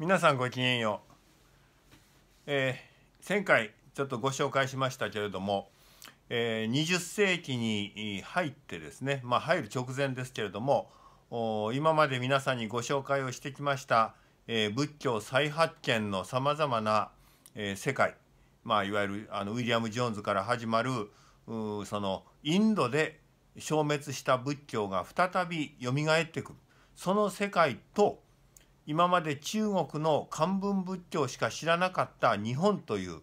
皆さんごきげんよう、えー、前回ちょっとご紹介しましたけれども、えー、20世紀に入ってですね、まあ、入る直前ですけれども今まで皆さんにご紹介をしてきました、えー、仏教再発見のさまざまな、えー、世界、まあ、いわゆるあのウィリアム・ジョーンズから始まるそのインドで消滅した仏教が再び蘇ってくるその世界と今まで中国の漢文仏教しか知らなかった日本という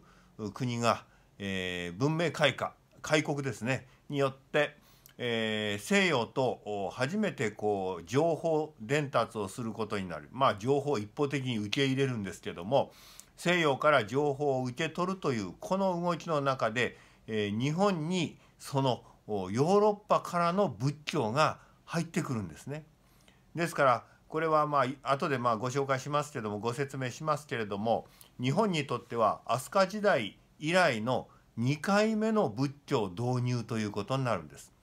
国が、えー、文明開化開国ですねによって、えー、西洋と初めてこう情報伝達をすることになるまあ情報を一方的に受け入れるんですけども西洋から情報を受け取るというこの動きの中で、えー、日本にそのヨーロッパからの仏教が入ってくるんですね。ですからこれはまあ後でまあご紹介しますけどもご説明しますけれども日本にとっては飛鳥時代以来の2回目の仏教導入ということになるんです。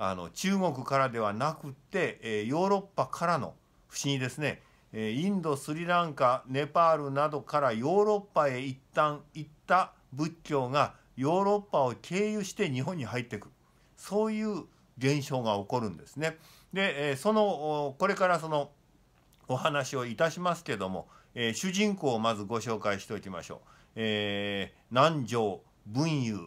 あの中国からではなくて、えヨーロッパからの不思議ですね、えインドスリランカネパールなどからヨーロッパへ一旦行った仏教がヨーロッパを経由して日本に入ってくるそういう現象が起こるんですね。で、えそのこれからそのお話をいたしますけども、え主人公をまずご紹介しておきましょう。えー、南條文雄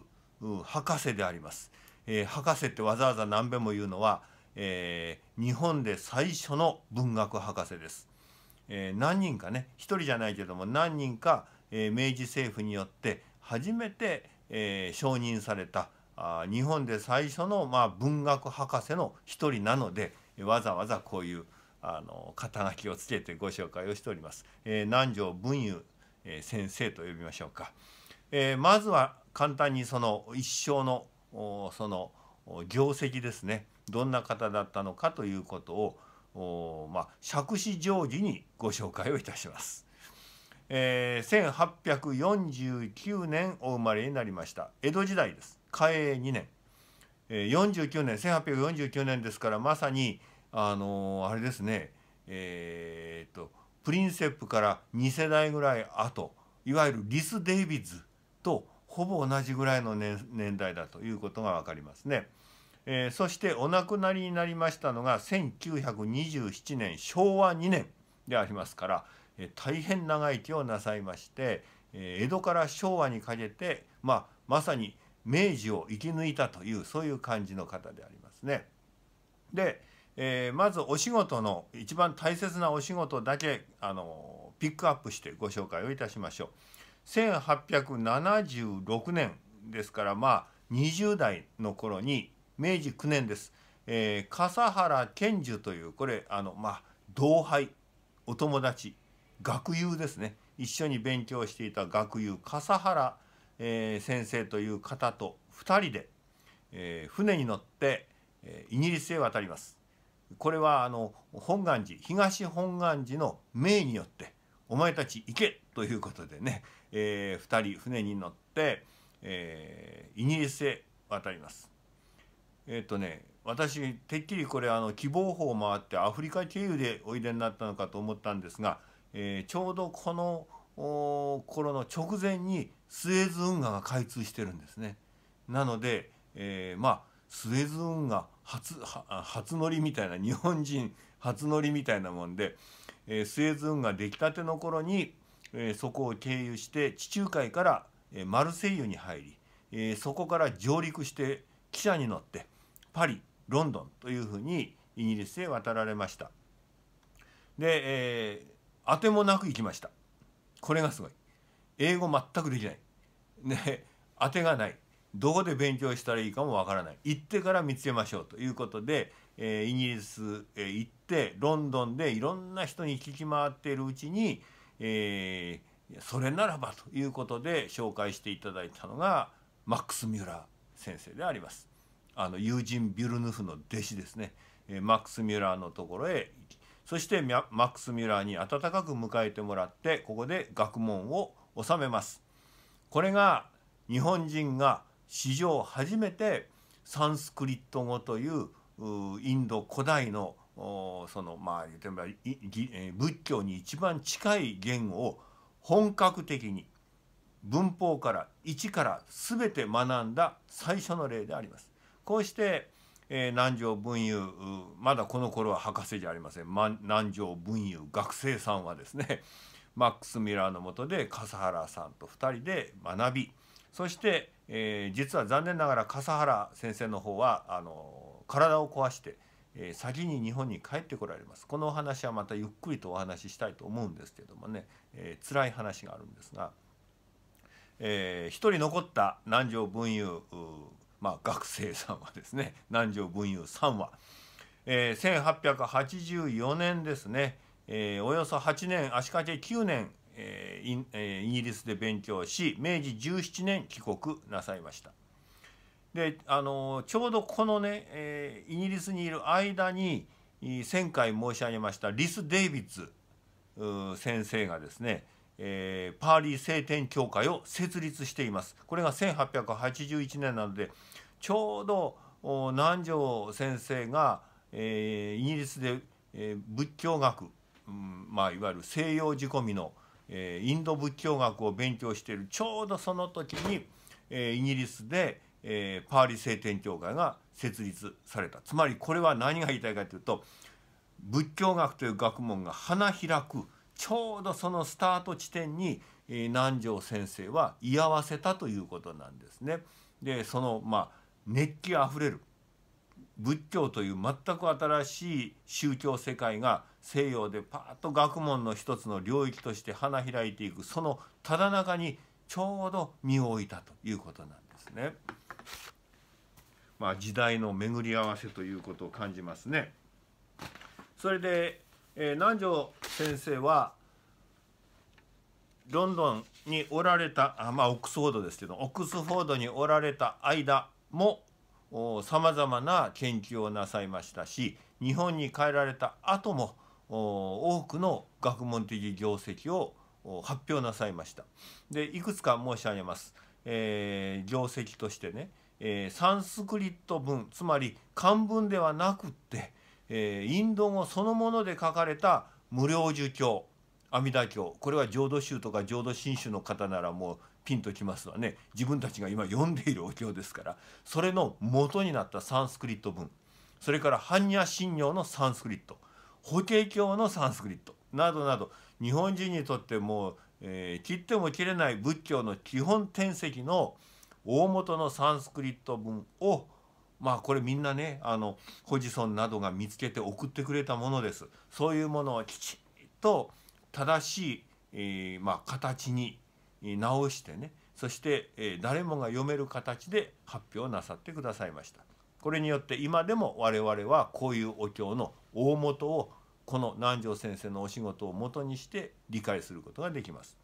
博士であります、えー、博士ってわざわざ何べも言うのは、えー、日本で最初の文学博士です。え何人かね一人じゃないけども何人か、え明治政府によって初めて、え承認されたあ日本で最初のまあ文学博士の一人なのでわざわざこういうあの肩書きをつけてご紹介をしております。えー、南條文雄、えー、先生と呼びましょうか。えー、まずは簡単にその一生のその業績ですねどんな方だったのかということをまあ、釈子定規にご紹介をいたします。えー、1849年お生まれになりました江戸時代です。嘉永2年49年1849年ですからまさにあのあれですねえー、っとプリンセップから2世代ぐらい後いわゆるリス・デイビッズとほぼ同じぐらいの年代だということが分かりますね。えー、そしてお亡くなりになりましたのが1927年昭和2年でありますから、えー、大変長生きをなさいまして、えー、江戸から昭和にかけて、まあ、まさに明治を生き抜いたというそういう感じの方でありますね。で、えー、まずお仕事の一番大切なお仕事だけあのピックアップしてご紹介をいたしましょう。1876年ですからまあ20代の頃に明治9年です、えー、笠原賢治というこれあのまあ同輩お友達学友ですね一緒に勉強していた学友笠原えー、先生という方と2人で、えー、船に乗って、えー、イギリスへ渡ります。これはあの本願寺東本願寺の命によってお前たち行けということでね、えー、2人船に乗って、えー、イギリスへ渡ります。えっ、ー、とね私てっきりこれあの希望法を回ってアフリカ経由でおいでになったのかと思ったんですが、えー、ちょうどこの頃の直前にスエズ運河が開通してるんですね。なので、えー、まあスエズ運河初初乗りみたいな日本人初乗りみたいなもんで、えー、スエズ運河出来たての頃に、えー、そこを経由して地中海から、えー、マルセイユに入り、えー、そこから上陸して汽車に乗ってパリロンドンというふうにイギリスへ渡られました。で、えー、当てもなく行きました。これがすごい英語全くできないね当てがないどこで勉強したらいいかもわからない行ってから見つけましょうということで、えー、イギリス、え行ってロンドンでいろんな人に聞き回っているうちに、えー、それならばということで紹介していただいたのがマックス・ミュラー先生であります。あの友人ビュルヌフの弟子ですね、えマックス・ミュラーのところへそしてマックス・ミュラーに温かく迎えてもらってここで学問を収めますこれが日本人が史上初めてサンスクリット語というインド古代のそのまあ言ってみれば仏教に一番近い言語を本格的に文法から一から全て学んだ最初の例であります。こうしてえー、南条文雄まだこの頃は博士じゃありません、ま、南条文雄学生さんはですね マックス・ミラーのもとで笠原さんと2人で学びそして、えー、実は残念ながら笠原先生の方はあの体を壊して、えー、先に日本に帰ってこられますこのお話はまたゆっくりとお話ししたいと思うんですけどもね、えー、辛い話があるんですが。えー、一人残った南条文雄まあ、学生さんはですね 南條文雄さんは、えー、1884年ですね、えー、およそ8年足掛け9年、えーえー、イギリスで勉強し明治17年帰国なさいました。であのちょうどこのね、えー、イギリスにいる間に先回申し上げましたリス・デイビッツ先生がですね、えー、パーリー聖典教会を設立しています。これが1881年なのでちょうど南條先生が、えー、イギリスで、えー、仏教学、うん、まあいわゆる西洋仕込みの、えー、インド仏教学を勉強しているちょうどその時に、えー、イギリスで、えー、パーリ聖典教会が設立されたつまりこれは何が言いたいかというと仏教学という学問が花開くちょうどそのスタート地点に、えー、南條先生は居合わせたということなんですね。でそのまあ熱気あふれる仏教という全く新しい宗教世界が西洋でパーッと学問の一つの領域として花開いていくそのただ中にちょうど身を置いたということなんですね。まあ、時代の巡り合わせということを感じますね。それで、えー、南條先生はロンドンにおられたあまあオックスフォードですけどオックスフォードにおられた間もさまざまな研究をなさいましたし日本に帰られた後も多くの学問的業績を発表なさいました。でいくつか申し上げます。えー、業績としてね、えー、サンスクリット文つまり漢文ではなくって、えー、インド語そのもので書かれた無料儒教阿弥陀経これは浄土宗とか浄土真宗の方ならもうピンときますわね自分たちが今読んでいるお経ですからそれの元になったサンスクリット文それから般若心経のサンスクリット法華経のサンスクリットなどなど日本人にとってもう、えー、切っても切れない仏教の基本典籍の大元のサンスクリット文をまあこれみんなねあのホジソンなどが見つけて送ってくれたものですそういうものをきちっと正しい、えー、まあ、形に直してねそして誰もが読める形で発表なさってくださいました。これによって今でも我々はこういうお経の大元をこの南條先生のお仕事を元にして理解することができます。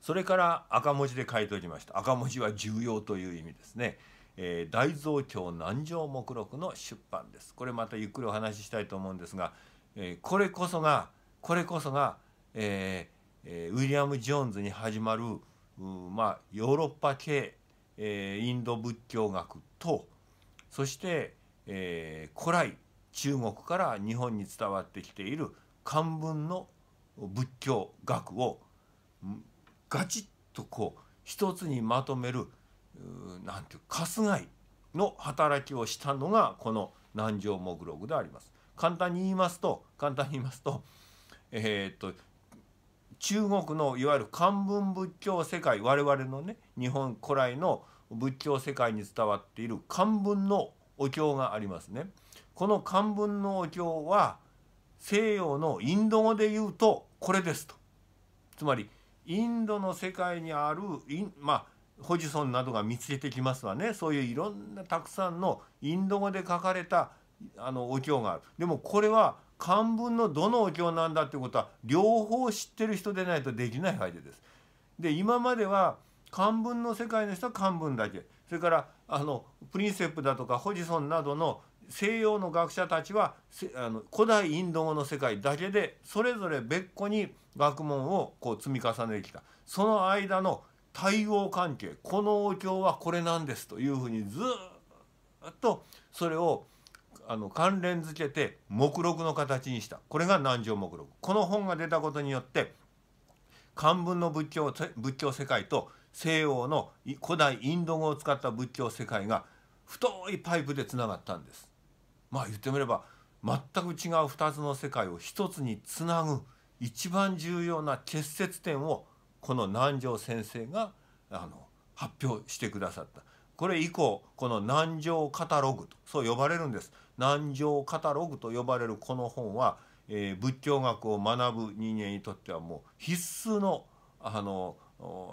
それから赤文字で書いておきました。赤文字は重要という意味ですね。え大蔵経南條目録の出版です。これまたゆっくりお話ししたいと思うんですが、えこれこそがこれこそが、えーえー、ウィリアム・ジョーンズに始まるまあ、ヨーロッパ系、えー、インド仏教学とそして、えー、古来中国から日本に伝わってきている漢文の仏教学をガチッとこう一つにまとめるなんていうか春日井の働きをしたのがこの南条目録であります。簡単に言いますと簡単に言いますと,、えー、っと中国のいわゆる漢文仏教世界我々のね日本古来の仏教世界に伝わっている漢文のお経がありますね。この漢文のお経は西洋のインド語で言うとこれですと。つまりインドの世界にあるまあホジソンなどが見つけてきますわねそういういろんなたくさんのインド語で書かれたあのお経がある。でもこれは漢文のどのお経なんだってことは両方知ってる人でないとできない相手です。で今までは漢文の世界の人は漢文だけそれからあのプリンセプだとかホジソンなどの西洋の学者たちはあの古代インド語の世界だけでそれぞれ別個に学問をこう積み重ねてきたその間の対応関係このお経はこれなんですというふうにずっとそれをあの関連付けて目録の形にしたこれが南条目録この本が出たことによって漢文の仏教仏教世界と西洋の古代インド語を使った仏教世界が太いパイプでつながったんです。まあ言ってみれば全く違う2つの世界を1つにつなぐ一番重要な結節点をこの南條先生があの発表してくださった。これ以降この南條カタログとそう呼ばれるんです。南條カタログと呼ばれるこの本は、えー、仏教学を学ぶ人間にとってはもう必須のあの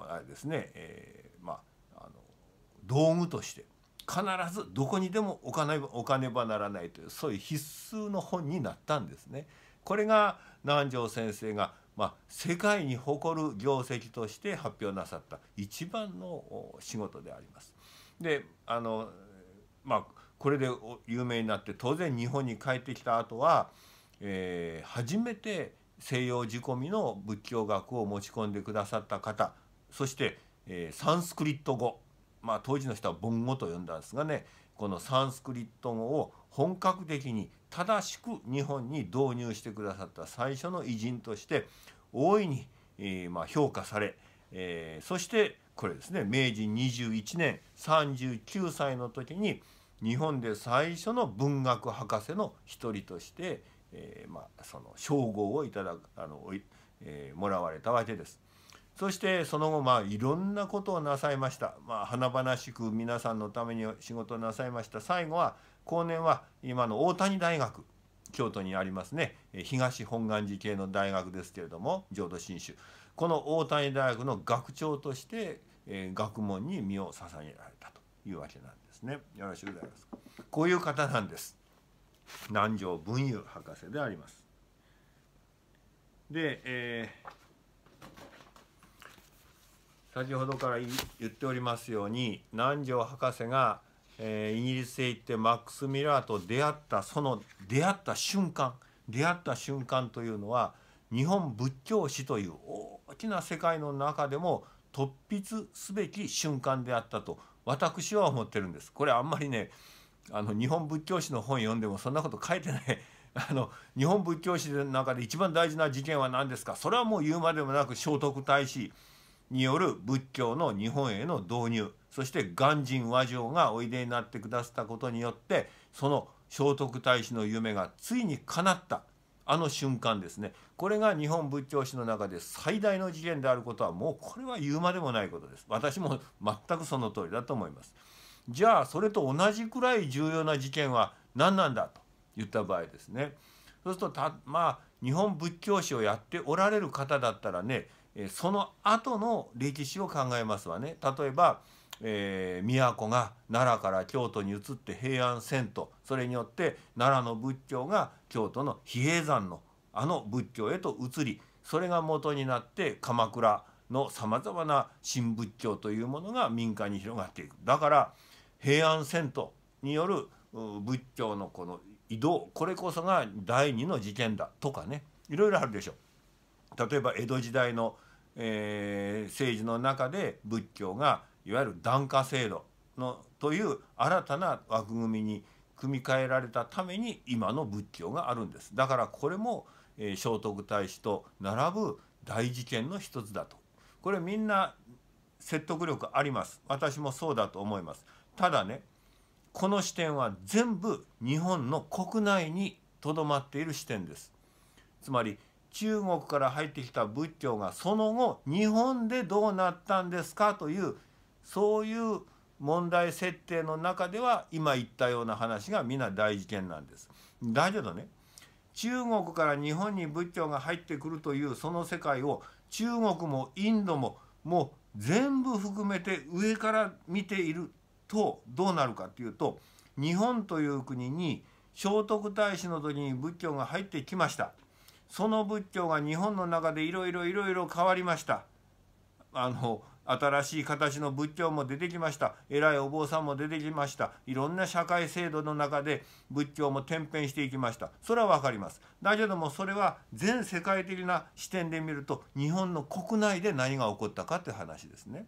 あれですね、えー、まああの道具として必ずどこにでも置かない置かねばならないというそういう必須の本になったんですね。これが南條先生が、まあ、世界に誇る業績として発表なさった一番の仕事であります。であのまあこれで有名になって当然日本に帰ってきた後は、えー、初めて西洋仕込みの仏教学を持ち込んでくださった方そして、えー、サンスクリット語まあ当時の人は文語と呼んだんですがねこのサンスクリット語を本格的に正しく日本に導入してくださった最初の偉人として大いに、えー、まあ評価され、えー、そしてこれですね明治21年39歳の時に「日本で最初の文学博士の一人として、えー、まあ、その称号をいただくあの、えー、もらわれたわけです。そしてその後まあいろんなことをなさいました。まあ、華々しく皆さんのために仕事をなさいました。最後は後年は今の大谷大学京都にありますね東本願寺系の大学ですけれども浄土真宗この大谷大学の学長として、えー、学問に身を捧げられたと。いうわけなんですね。よろしゅうございます。こういう方なんです。南條文雄博士であります。で、えー、先ほどから言っておりますように南條博士が、えー、イギリスへ行ってマックス・ミラーと出会ったその出会った瞬間出会った瞬間というのは日本仏教史という大きな世界の中でも突筆すべき瞬間であったと私は思ってるんです。これあんまりねあの日本仏教史の本読んでもそんなこと書いてない あの日本仏教史の中で一番大事な事件は何ですかそれはもう言うまでもなく聖徳太子による仏教の日本への導入そして鑑真和上がおいでになってくださったことによってその聖徳太子の夢がついに叶ったあの瞬間ですねこれが日本仏教史の中で最大の事件であることはもうこれは言うまでもないことです私も全くその通りだと思いますじゃあそれと同じくらい重要な事件は何なんだと言った場合ですねそうするとたまあ日本仏教史をやっておられる方だったらねその後の歴史を考えますわね例えばえー、都が奈良から京都に移って平安遷都それによって奈良の仏教が京都の比叡山のあの仏教へと移りそれが元になって鎌倉のさまざまな新仏教というものが民間に広がっていくだから平安遷都による仏教のこの移動これこそが第二の事件だとかねいろいろあるでしょ例えば江戸時代の、えー、政治の中で仏教がいわゆる檀家制度のという新たな枠組みに組み替えられたために今の仏教があるんですだからこれも、えー、聖徳太子と並ぶ大事件の一つだとこれみんな説得力あります私もそうだと思いますただねこの視点は全部日本の国内にとどまっている視点ですつまり中国から入ってきた仏教がその後日本でどうなったんですかというそういう問題設定の中では今言ったような話が皆大事件なんです。だけどね中国から日本に仏教が入ってくるというその世界を中国もインドももう全部含めて上から見ているとどうなるかっていうと日本という国に聖徳太子の時に仏教が入ってきました。その仏教が日本の中でいろいろいろいろ変わりました。あの新しい形の仏教も出てきました偉いお坊さんも出てきましたいろんな社会制度の中で仏教も転変していきましたそれは分かりますだけどもそれは全世界的な視点で見ると日本の国内で何が起こったかって話ですね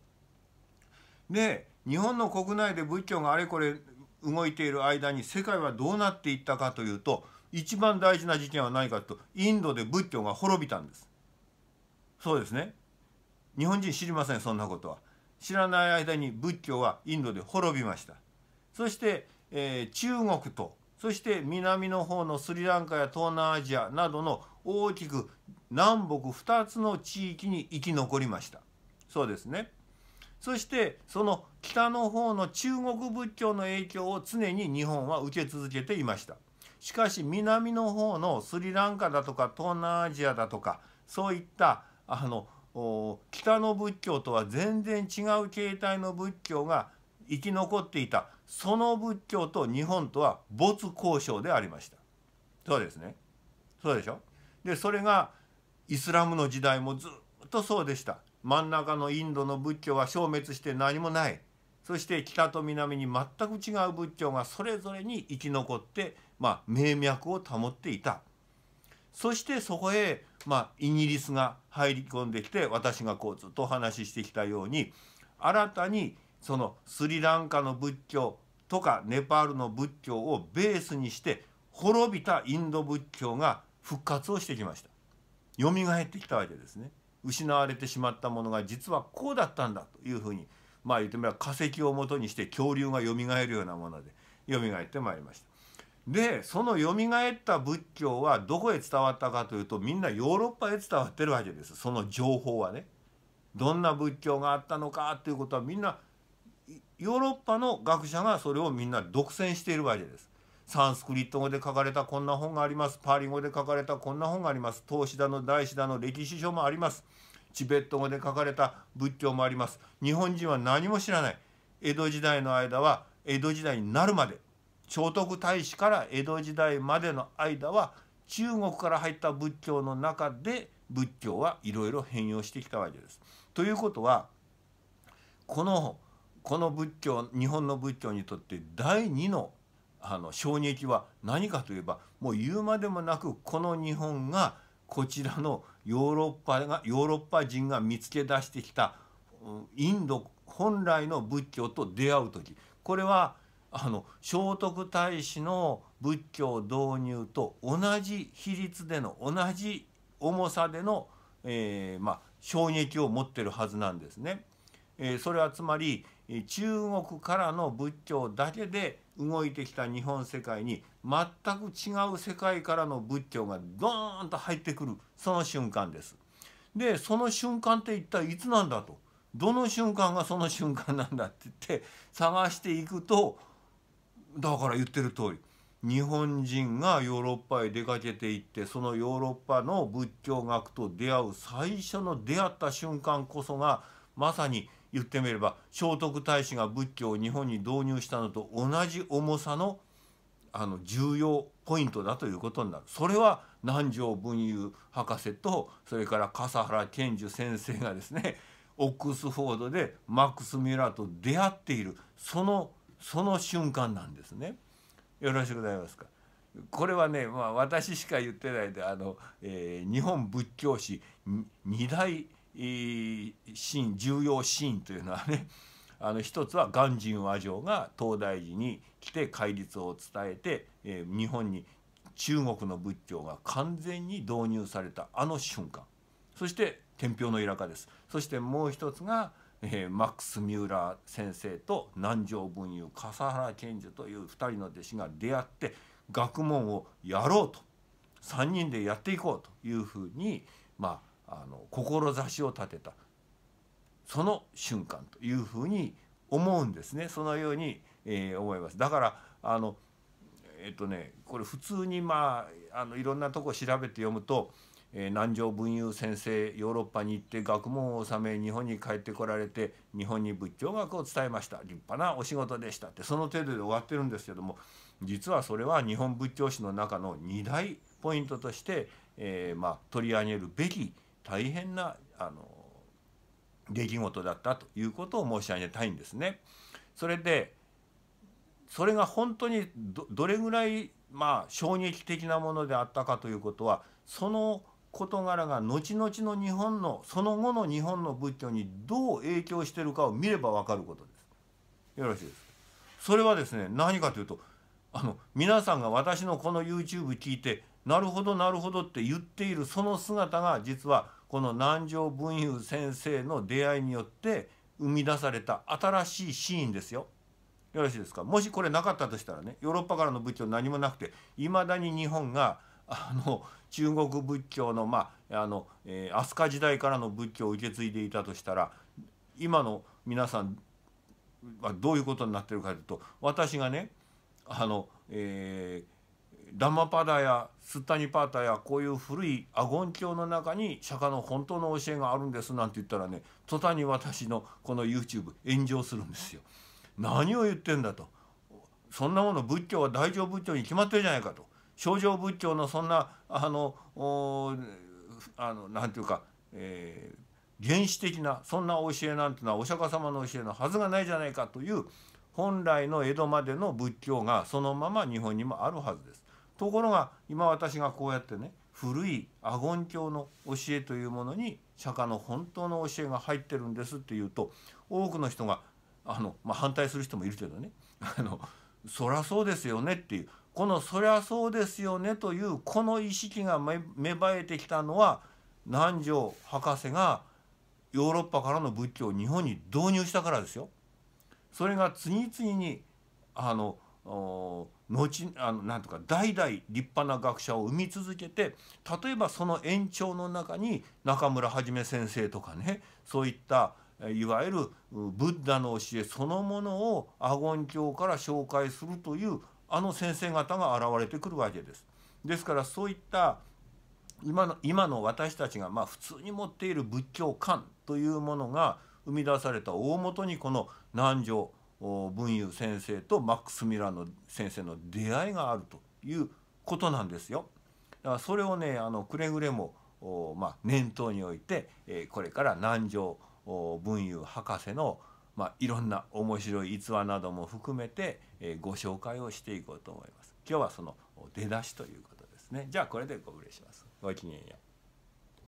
で日本の国内で仏教があれこれ動いている間に世界はどうなっていったかというと一番大事な事件は何かとインドで仏教が滅びたんですそうですね日本人知りませんそんなことは知らない間に仏教はインドで滅びましたそして、えー、中国とそして南の方のスリランカや東南アジアなどの大きく南北2つの地域に生き残りましたそうですねそしてその北の方の中国仏教の影響を常に日本は受け続けていましたしかし南の方のスリランカだとか東南アジアだとかそういったあの北の仏教とは全然違う形態の仏教が生き残っていたその仏教と日本とは没交渉でありましたそうですねそうでしょでそれがイスラムの時代もずっとそうでした真ん中のインドの仏教は消滅して何もないそして北と南に全く違う仏教がそれぞれに生き残って、まあ、名脈を保っていたそしてそこへ、まあ、イギリスが入り込んできて私がこうずっとお話ししてきたように新たにそのスリランカの仏教とかネパールの仏教をベースにして滅びたインド仏教が復活をしてきました。蘇ってきたわけですね。失われてしまったものが実はこうだったんだというふうにまあ言ってみれば化石をもとにして恐竜が蘇るようなもので蘇ってまいりました。でそのよみがえった仏教はどこへ伝わったかというとみんなヨーロッパへ伝わってるわけですその情報はね。どんな仏教があったのかということはみんなヨーロッパの学者がそれをみんな独占しているわけです。サンスクリット語で書かれたこんな本があります。パーリ語で書かれたこんな本があります。東芝の大志だの歴史書もあります。チベット語で書かれた仏教もあります。日本人は何も知らない。江戸時代の間は江戸時代になるまで聖徳太子から江戸時代までの間は中国から入った仏教の中で仏教はいろいろ変容してきたわけです。ということはこのこの仏教日本の仏教にとって第二のあの衝撃は何かといえばもう言うまでもなくこの日本がこちらのヨーロッパがヨーロッパ人が見つけ出してきたインド本来の仏教と出会う時これはあの聖徳太子の仏教導入と同じ比率での同じ重さでの、えー、まあ、衝撃を持ってるはずなんですね。えー、それはつまり中国からの仏教だけで動いてきた日本世界に全く違う世界からの仏教がドーンと入ってくるその瞬間です。でその瞬間って一体いつなんだとどの瞬間がその瞬間なんだって言って探していくとだから言ってる通り日本人がヨーロッパへ出かけていってそのヨーロッパの仏教学と出会う最初の出会った瞬間こそがまさに言ってみれば聖徳太子が仏教を日本に導入したのと同じ重さのあの重要ポイントだということになる。それは南條文雄博士とそれから笠原賢治先生がですねオックスフォードでマックス・ミラーと出会っているそのその瞬間なんですね。よろしくございますか。これはね、まあ、私しか言ってないであの、えー、日本仏教史二大、シーン重要シーンというのはねあの一つは鑑真和上が東大寺に来て戒律を伝えて、えー、日本に中国の仏教が完全に導入されたあの瞬間そして天平のイラカですそしてもう一つが、えー、マックス・ミューラー先生と南條文雄笠原賢治という2人の弟子が出会って学問をやろうと3人でやっていこうというふうに、まあ、あの志を立てたその瞬間というふうに思うんですねそのように、えー、思います。だからあのえっとねこれ普通にまああのいろんなとこ調べて読むとえ南条文雄先生ヨーロッパに行って学問を収め日本に帰ってこられて日本に仏教学を伝えました立派なお仕事でしたってその程度で終わってるんですけども実はそれは日本仏教史の中の2大ポイントとして、えー、まあ、取り上げるべき大変なあの出来事だったということを申し上げたいんですね。それでそれが本当にどれぐらい、まあ、衝撃的なものであったかということはその事柄が後々の日本のその後の日本の仏教にどう影響しているかを見れば分かることです。よろしいですそれはですね何かというとあの皆さんが私のこの YouTube 聞いてなるほどなるほどって言っているその姿が実はこの南條文雄先生の出会いによって生み出された新しいシーンですよ。よろしいですかもしこれなかったとしたらねヨーロッパからの仏教何もなくていまだに日本が「あの中国仏教の,、まああのえー、飛鳥時代からの仏教を受け継いでいたとしたら今の皆さんはどういうことになってるかというと私がねあの、えー、ダマパダやスッタニパータやこういう古いアゴン教の中に釈迦の本当の教えがあるんですなんて言ったらね途端に私のこの YouTube 炎上するんですよ。何を言ってんだと。そんなもの仏教は大乗仏教に決まってるじゃないかと。症状仏教のそんなあのあのなんていうか、えー、原始的なそんな教えなんてのはお釈迦様の教えのはずがないじゃないかという本来の江戸までの仏教がそのまま日本にもあるはずです。ところが今私がこうやってね古い阿言教の教えというものに釈迦の本当の教えが入ってるんですっていうと多くの人があの、まあ、反対する人もいるけどねあのそらそうですよねっていうこの「そりゃそうですよね」というこの意識が芽生えてきたのは南條博士がヨーロッパからの仏教を日本に導入したからですよ。それが次々にあの後あのなんとか代々立派な学者を生み続けて例えばその延長の中に中村はじめ先生とかねそういったいわゆるブッダの教えそのものをア言教から紹介するというあの先生方が現れてくるわけです。ですからそういった今の今の私たちがま普通に持っている仏教観というものが生み出された大元にこの南條文雄先生とマックス・ミラーの先生の出会いがあるということなんですよ。だからそれをねあのくれぐれもまあ、念頭において、えこれから南條文雄博士の「まあ、いろんな面白い逸話なども含めて、えー、ご紹介をしていこうと思います。今日はその出だしということですね。じゃあこれでご無礼します。ごきげんよう。